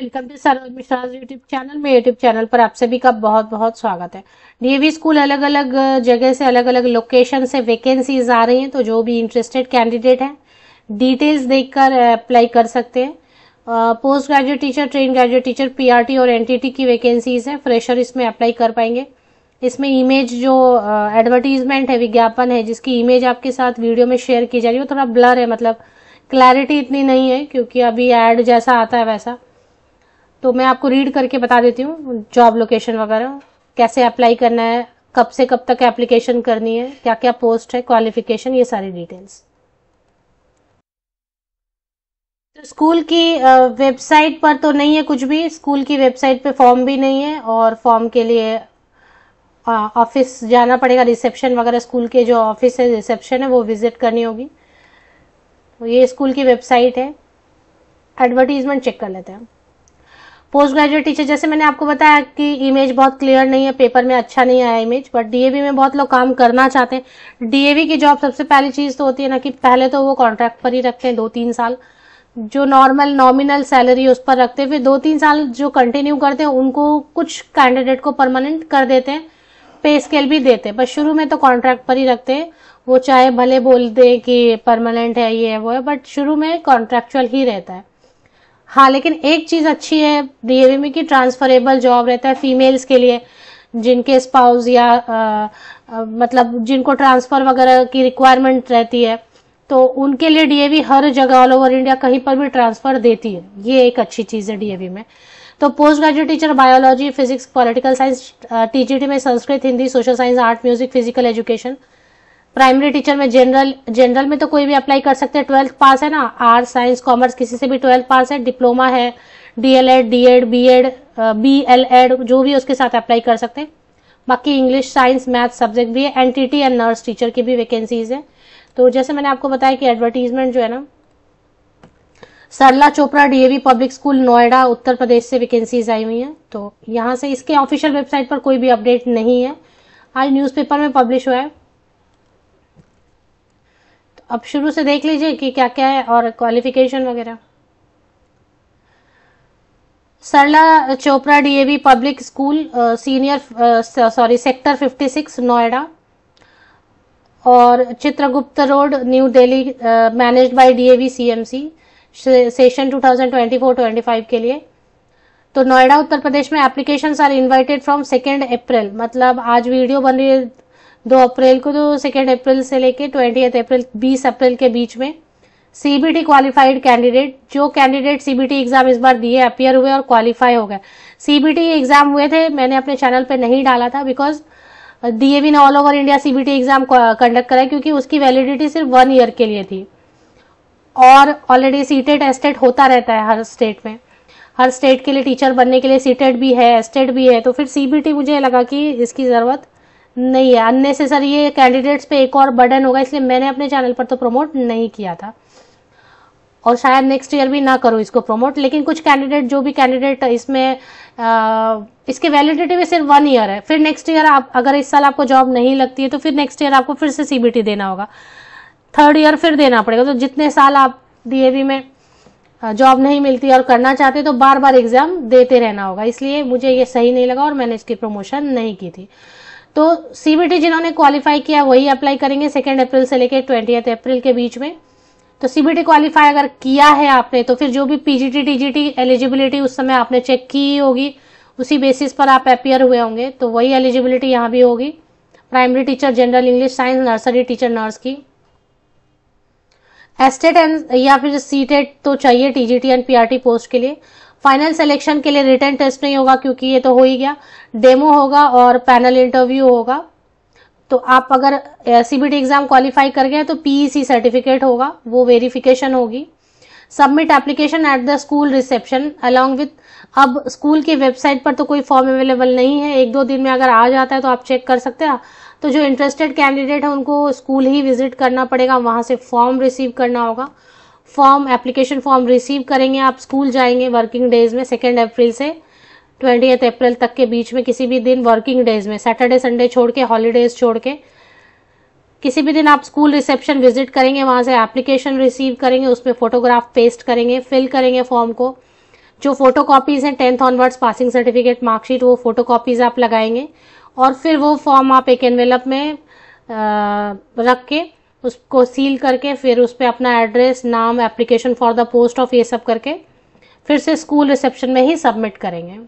welcome to Saroj Mishra YouTube channel में YouTube channel पर आप सभी का बहुत बहुत स्वागत है डीएवी स्कूल अलग अलग जगह से अलग अलग लोकेशन से वैकेंसीज आ रही हैं तो जो भी इंटरेस्टेड कैंडिडेट हैं डिटेल्स देखकर अप्लाई कर सकते हैं post graduate teacher train graduate teacher PRT और एन की वैकेंसीज है फ्रेशर इसमें अप्लाई कर पाएंगे इसमें इमेज जो एडवर्टीजमेंट है विज्ञापन है जिसकी इमेज आपके साथ वीडियो में शेयर की जा रही है थोड़ा ब्लर है मतलब क्लैरिटी इतनी नहीं है क्योंकि अभी एड जैसा आता है वैसा तो मैं आपको रीड करके बता देती हूँ जॉब लोकेशन वगैरह कैसे अप्लाई करना है कब से कब तक एप्लीकेशन करनी है क्या क्या पोस्ट है क्वालिफिकेशन ये सारी डिटेल्स तो स्कूल की वेबसाइट पर तो नहीं है कुछ भी स्कूल की वेबसाइट पे फॉर्म भी नहीं है और फॉर्म के लिए ऑफिस जाना पड़ेगा रिसेप्शन वगैरह स्कूल के जो ऑफिस है रिसेप्शन है वो विजिट करनी होगी तो ये स्कूल की वेबसाइट है एडवर्टीजमेंट चेक कर लेते हैं पोस्ट ग्रेजुएट टीचर जैसे मैंने आपको बताया कि इमेज बहुत क्लियर नहीं है पेपर में अच्छा नहीं आया इमेज बट डीएवी में बहुत लोग काम करना चाहते हैं डीएवी की जॉब सबसे पहली चीज तो होती है ना कि पहले तो वो कॉन्ट्रैक्ट पर ही रखते हैं दो तीन साल जो नॉर्मल नॉमिनल सैलरी उस पर रखते हैं फिर दो तीन साल जो कंटिन्यू करते हैं उनको कुछ कैंडिडेट को परमानेंट कर देते हैं पे स्केल भी देते हैं बस शुरू में तो कॉन्ट्रैक्ट पर ही रखते हैं वो चाहे भले बोल दें कि परमानेंट है ये है वो है बट शुरू में कॉन्ट्रेक्चुअल ही रहता है हाँ लेकिन एक चीज अच्छी है डीएवी में कि ट्रांसफरेबल जॉब रहता है फीमेल्स के लिए जिनके स्पाउस या आ, आ, मतलब जिनको ट्रांसफर वगैरह की रिक्वायरमेंट रहती है तो उनके लिए डीएवी हर जगह ऑल ओवर इंडिया कहीं पर भी ट्रांसफर देती है ये एक अच्छी चीज है डीएवी में तो post graduate teacher biology physics political science TGT में Sanskrit Hindi social science art music physical education primary teacher में जनरल जनरल में तो कोई भी अप्लाई कर सकते हैं ट्वेल्थ पास है ना आर्ट साइंस कॉमर्स किसी से भी ट्वेल्थ पास है डिप्लोमा है डीएलएड डीएड बीएड बीएलएड जो भी उसके साथ अप्लाई कर सकते हैं बाकी इंग्लिश साइंस मैथ सब्जेक्ट भी है एनटीटी एंड नर्स टीचर की भी वैकेंसीज है तो जैसे मैंने आपको बताया कि एडवर्टीजमेंट जो है ना Sarla Chopra DAV public school Noida Uttar Pradesh से वैकेंसीज आई हुई है तो यहाँ से इसके ऑफिशियल वेबसाइट पर कोई भी अपडेट नहीं है आज न्यूज में पब्लिश हुआ है अब शुरू से देख लीजिए कि क्या क्या है और क्वालिफिकेशन वगैरह Sarla Chopra DAV public school senior sorry sector 56 Noida और Chitragupta road New Delhi managed by DAV CMC session 2024-25 के लिए तो नोएडा उत्तर प्रदेश में application are invited from second April मतलब आज वीडियो बन रही है दो अप्रैल को तो सेकेंड अप्रैल से लेके ट्वेंटी अप्रैल बीस अप्रैल के बीच में सीबीटी क्वालिफाइड कैंडिडेट जो कैंडिडेट सीबीटी एग्जाम इस बार दिए अपियर हुए और क्वालिफाई हो गए सीबीटी एग्जाम हुए थे मैंने अपने चैनल पे नहीं डाला था बिकॉज डीएवी ने all over India CBT exam conduct कराए क्योंकि उसकी वैलिडिटी सिर्फ वन ईयर के लिए थी और ऑलरेडी सीटेड एस्टेट होता रहता है हर स्टेट में हर स्टेट के लिए टीचर बनने के लिए सीटेड भी है एस्टेट भी है तो फिर सीबीटी मुझे लगा कि इसकी ज़रूरत नहीं है अननेसेसरी ये कैंडिडेट्स पे एक और बर्डन होगा इसलिए मैंने अपने चैनल पर तो प्रमोट नहीं किया था और शायद नेक्स्ट ईयर भी ना करो इसको प्रमोट लेकिन कुछ कैंडिडेट जो भी कैंडिडेट इसमें आ, इसके वैलिडिटी में सिर्फ वन ईयर है फिर नेक्स्ट ईयर आप अगर इस साल आपको जॉब नहीं लगती है तो फिर नेक्स्ट ईयर आपको फिर से सीबीटी देना होगा थर्ड ईयर फिर देना पड़ेगा तो जितने साल आप डीएवी में जॉब नहीं मिलती और करना चाहते तो बार बार एग्जाम देते रहना होगा इसलिए मुझे ये सही नहीं लगा और मैंने इसकी प्रमोशन नहीं की थी तो सीबीटी जिन्होंने क्वालिफाई किया वही अप्लाई करेंगे सेकेंड अप्रैल से लेकर ट्वेंटी अप्रैल के बीच में तो सीबीटी क्वालिफाई अगर किया है आपने तो फिर जो भी पीजीटी टीजीटी एलिजिबिलिटी उस समय आपने चेक की होगी उसी बेसिस पर आप अपियर हुए होंगे तो वही एलिजिबिलिटी यहाँ भी होगी primary teacher general English science nursery teacher nurse की एस्टेट एंड या फिर सीटेट तो चाहिए टीजीटी एंड पीआरटी पोस्ट के लिए फाइनल सिलेक्शन के लिए रिटर्न टेस्ट नहीं होगा क्योंकि ये तो हो ही गया डेमो होगा और पैनल इंटरव्यू होगा तो आप अगर सी बी एग्जाम क्वालिफाई कर गए तो पीईसी सर्टिफिकेट e होगा वो वेरिफिकेशन होगी submit application at the school reception along with अब स्कूल की वेबसाइट पर तो कोई फॉर्म अवेलेबल नहीं है एक दो दिन में अगर आ जाता है तो आप चेक कर सकते हैं तो जो इंटरेस्टेड कैंडिडेट है उनको स्कूल ही विजिट करना पड़ेगा वहां से फॉर्म रिसीव करना होगा फॉर्म एप्लीकेशन फॉर्म रिसीव करेंगे आप स्कूल जाएंगे वर्किंग डेज में सेकेंड अप्रैल से ट्वेंटी अप्रैल तक के बीच में किसी भी दिन वर्किंग डेज में सैटरडे संडे छोड़ के हॉलीडेज छोड़ के किसी भी दिन आप स्कूल रिसेप्शन विजिट करेंगे वहाँ से एप्लीकेशन रिसीव करेंगे उसमें फोटोग्राफ पेस्ट करेंगे फिल करेंगे फॉर्म को जो फोटो कॉपीज हैं tenth onwards passing certificate marksheet वो फोटो कॉपीज आप लगाएंगे और फिर वो फॉर्म आप एक एनवेलप में रख के उसको सील करके फिर उस पर अपना एड्रेस नाम application for the post of ये सब करके फिर से स्कूल रिसेप्शन में ही सबमिट करेंगे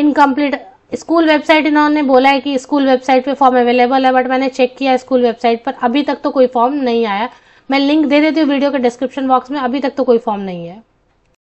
इनकम्प्लीट स्कूल वेबसाइट इन्होंने बोला है कि स्कूल वेबसाइट पे फॉर्म अवेलेबल है बट मैंने चेक किया स्कूल वेबसाइट पर अभी तक तो कोई फॉर्म नहीं आया मैं लिंक दे देती हूँ वीडियो के डिस्क्रिप्शन बॉक्स में अभी तक तो कोई फॉर्म नहीं है